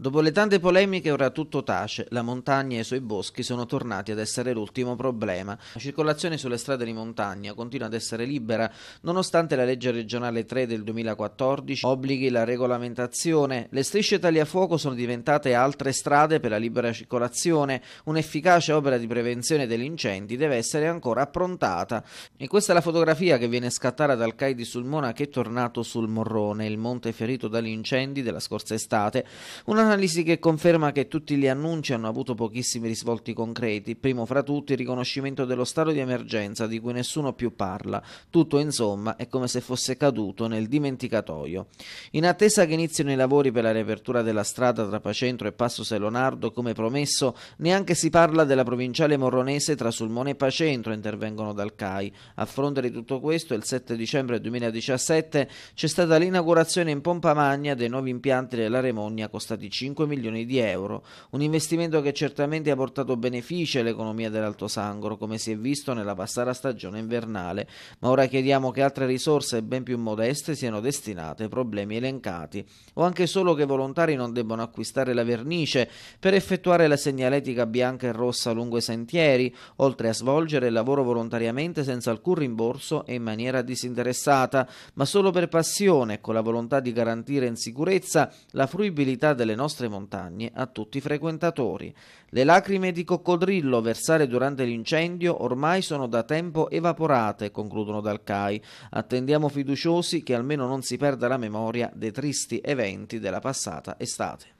Dopo le tante polemiche ora tutto tace, la montagna e i suoi boschi sono tornati ad essere l'ultimo problema. La circolazione sulle strade di montagna continua ad essere libera nonostante la legge regionale 3 del 2014 obblighi la regolamentazione. Le strisce tagliafuoco sono diventate altre strade per la libera circolazione. Un'efficace opera di prevenzione degli incendi deve essere ancora approntata. E questa è la fotografia che viene scattata dal CAI di Sulmona che è tornato sul Morrone, il monte ferito dagli incendi della scorsa estate. Una Un'analisi che conferma che tutti gli annunci hanno avuto pochissimi risvolti concreti, primo fra tutti il riconoscimento dello stato di emergenza di cui nessuno più parla. Tutto insomma è come se fosse caduto nel dimenticatoio. In attesa che inizino i lavori per la riapertura della strada tra Pacentro e Passo Selonardo, come promesso, neanche si parla della provinciale morronese tra Sulmone e Pacentro, intervengono dal CAI. A fronte di tutto questo, il 7 dicembre 2017 c'è stata l'inaugurazione in pompa magna dei nuovi impianti della Remogna Costaticino. 5 milioni di euro, un investimento che certamente ha portato benefici all'economia dell'Alto Sangro, come si è visto nella passata stagione invernale, ma ora chiediamo che altre risorse ben più modeste siano destinate ai problemi elencati, o anche solo che i volontari non debbano acquistare la vernice per effettuare la segnaletica bianca e rossa lungo i sentieri, oltre a svolgere il lavoro volontariamente senza alcun rimborso e in maniera disinteressata, ma solo per passione e con la volontà di garantire in sicurezza la fruibilità delle nostre nostre montagne a tutti i frequentatori. Le lacrime di coccodrillo versate durante l'incendio ormai sono da tempo evaporate, concludono dal CAI. Attendiamo fiduciosi che almeno non si perda la memoria dei tristi eventi della passata estate.